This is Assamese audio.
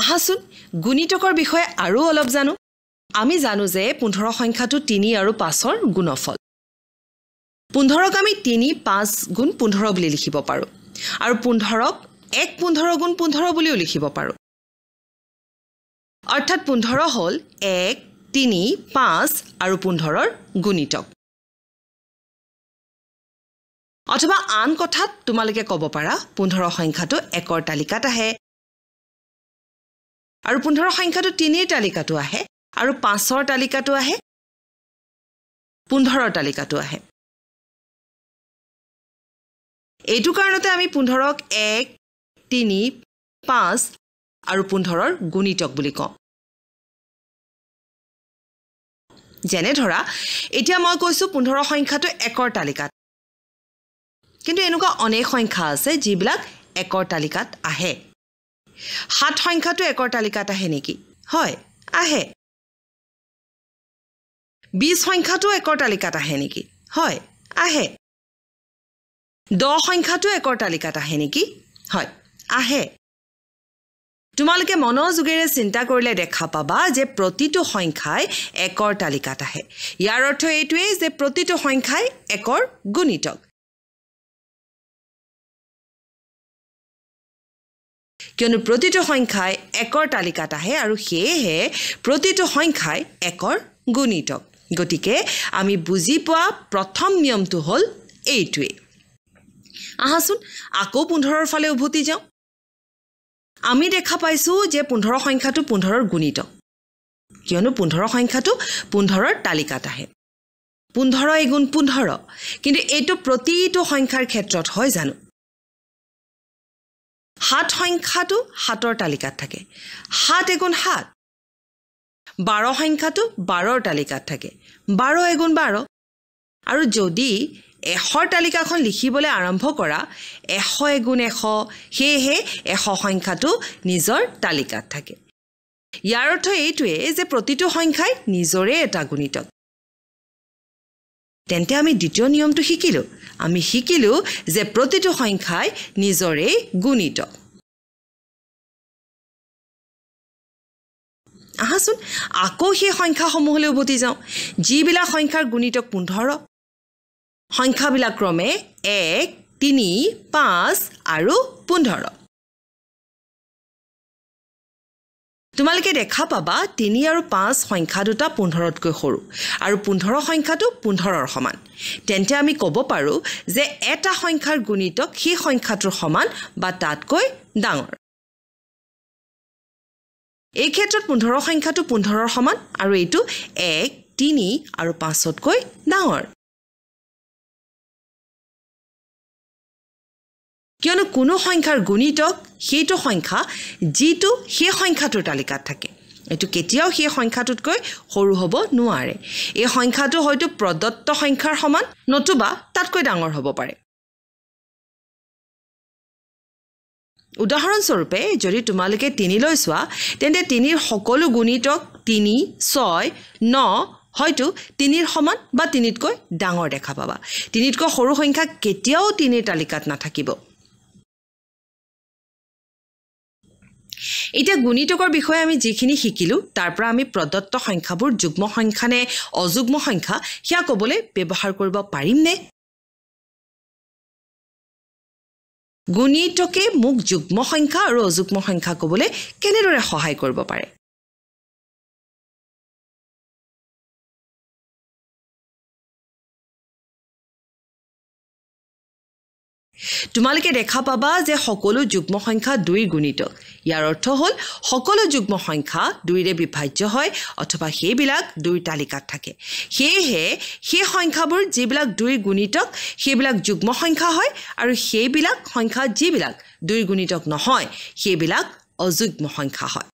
আহাচোন গুণিতকৰ বিষয়ে আৰু অলপ জানো আমি জানো যে পোন্ধৰ সংখ্যাটো তিনি আৰু পাঁচৰ গুণফল পোন্ধৰক আমি তিনি পাঁচ গুণ পোন্ধৰ বুলি লিখিব পাৰোঁ আৰু পোন্ধৰক এক পোন্ধৰ গুণ পোন্ধৰ বুলিও লিখিব পাৰোঁ অৰ্থাৎ পোন্ধৰ হ'ল এক তিনি পাঁচ আৰু পোন্ধৰৰ গুণিতক অথবা আন কথাত তোমালোকে ক'ব পাৰা পোন্ধৰ সংখ্যাটো একৰ তালিকাত আহে আৰু পোন্ধৰ সংখ্যাটো তিনিৰ তালিকাটো আহে আৰু পাঁচৰ তালিকাটো আহে পোন্ধৰৰ তালিকাটো আহে এইটো কাৰণতে আমি পোন্ধৰক এক তিনি পাঁচ আৰু পোন্ধৰৰ গুণিতক বুলি কওঁ যেনে ধৰা এতিয়া মই কৈছোঁ পোন্ধৰ সংখ্যাটো একৰ তালিকাত কিন্তু এনেকুৱা অনেক সংখ্যা আছে যিবিলাক একৰ তালিকাত আহে সাত সংখ্যাটো একৰ তালিকাত আহে নেকি হয় আহে বিছ সংখ্যাটো একৰ তালিকাত আহে নেকি হয় আহে দহ সংখ্যাটো একৰ তালিকাত আহে নেকি হয় আহে তোমালোকে মনৰ যোগেৰে চিন্তা কৰিলে দেখা পাবা যে প্ৰতিটো সংখ্যাই একৰ তালিকাত আহে ইয়াৰ অৰ্থ এইটোৱেই যে প্ৰতিটো সংখ্যাই একৰ গুণিতক কিয়নো প্ৰতিটো সংখ্যাই একৰ তালিকাত আহে আৰু সেয়েহে প্ৰতিটো সংখ্যাই একৰ গুণিতক গতিকে আমি বুজি পোৱা প্ৰথম নিয়মটো হ'ল এইটোৱেই আহাচোন আকৌ পোন্ধৰৰ ফালে উভতি যাওঁ আমি দেখা পাইছোঁ যে পোন্ধৰ সংখ্যাটো পোন্ধৰৰ গুণিতক কিয়নো পোন্ধৰ সংখ্যাটো পোন্ধৰৰ তালিকাত আহে পোন্ধৰ এগুণ পোন্ধৰ কিন্তু এইটো প্ৰতিটো সংখ্যাৰ ক্ষেত্ৰত হয় জানো সাত সংখ্যাটো সাতৰ তালিকাত থাকে সাত এগুণ সাত বাৰ সংখ্যাটো বাৰৰ তালিকাত থাকে বাৰ এগুণ বাৰ আৰু যদি এশৰ তালিকাখন লিখিবলৈ আৰম্ভ কৰা এশ এগুণ এশ সেয়েহে এশ সংখ্যাটো নিজৰ তালিকাত থাকে ইয়াৰ অৰ্থ এইটোৱে যে প্ৰতিটো সংখ্যাই নিজৰে এটা গুণিতক তেন্তে আমি দ্বিতীয় নিয়মটো শিকিলোঁ আমি শিকিলোঁ যে প্ৰতিটো সংখ্যাই নিজৰেই গুণিত আহাচোন আকৌ সেই সংখ্যাসমূহলৈ উভতি যাওঁ যিবিলাক সংখ্যাৰ গুণিতক পোন্ধৰ সংখ্যাবিলাক ক্ৰমে এক তিনি পাঁচ আৰু পোন্ধৰ তোমালোকে দেখা পাবা তিনি আৰু পাঁচ সংখ্যা দুটা পোন্ধৰতকৈ সৰু আৰু পোন্ধৰ সংখ্যাটো পোন্ধৰৰ সমান তেন্তে আমি ক'ব পাৰোঁ যে এটা সংখ্যাৰ গুণিতক সেই সংখ্যাটোৰ সমান বা তাতকৈ ডাঙৰ এই ক্ষেত্ৰত পোন্ধৰ সংখ্যাটো পোন্ধৰৰ সমান আৰু এইটো এক তিনি আৰু পাঁচতকৈ ডাঙৰ কিয়নো কোনো সংখ্যাৰ গুণিতক সেইটো সংখ্যা যিটো সেই সংখ্যাটোৰ তালিকাত থাকে এইটো কেতিয়াও সেই সংখ্যাটোতকৈ সৰু হ'ব নোৱাৰে এই সংখ্যাটো হয়তো প্ৰদত্ত সংখ্যাৰ সমান নতুবা তাতকৈ ডাঙৰ হ'ব পাৰে উদাহৰণস্বৰূপে যদি তোমালোকে তিনিলৈ চোৱা তেন্তে তিনিৰ সকলো গুণিতক তিনি ছয় ন হয়তো তিনিৰ সমান বা তিনিতকৈ ডাঙৰ দেখা পাবা তিনিতকৈ সৰু সংখ্যা কেতিয়াও তিনিৰ তালিকাত নাথাকিব এতিয়া গুণিতকৰ বিষয়ে আমি যিখিনি শিকিলোঁ তাৰ পৰা আমি প্ৰদত্ত সংখ্যাবোৰ যুগ্ম সংখ্যা নে অযুগ্ম সংখ্যা সেয়া ক'বলৈ ব্যৱহাৰ কৰিব পাৰিমনে গুণিতকে মোক যুগ্ম সংখ্যা আৰু অযুগ্ম সংখ্যা ক'বলৈ কেনেদৰে সহায় কৰিব পাৰে তোমালোকে দেখা পাবা যে সকলো যুগ্ম সংখ্যা দুই গুণিত ইয়াৰ অৰ্থ হ'ল সকলো যুগ্ম সংখ্যা দুইৰে বিভাজ্য হয় অথবা সেইবিলাক দুই তালিকাত থাকে সেয়েহে সেই সংখ্যাবোৰ যিবিলাক দুইৰ গুণিতক সেইবিলাক যুগ্ম সংখ্যা হয় আৰু সেইবিলাক সংখ্যা যিবিলাক দুইৰ গুণিতক নহয় সেইবিলাক অযুগ্ম সংখ্যা হয়